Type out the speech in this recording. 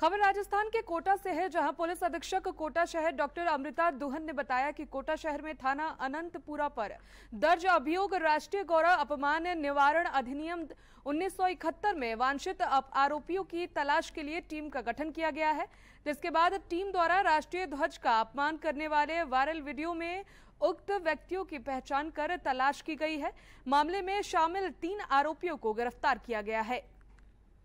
खबर राजस्थान के कोटा से है जहां पुलिस अधीक्षक कोटा शहर डॉक्टर अमृता दुहन ने बताया कि कोटा शहर में थाना अनंतपुरा पर दर्ज अभियोग राष्ट्रीय गौरव अपमान निवारण अधिनियम 1971 में वांछित आरोपियों की तलाश के लिए टीम का गठन किया गया है जिसके बाद टीम द्वारा राष्ट्रीय ध्वज का अपमान करने वाले वायरल वीडियो में उक्त व्यक्तियों की पहचान कर तलाश की गई है मामले में शामिल तीन आरोपियों को गिरफ्तार किया गया है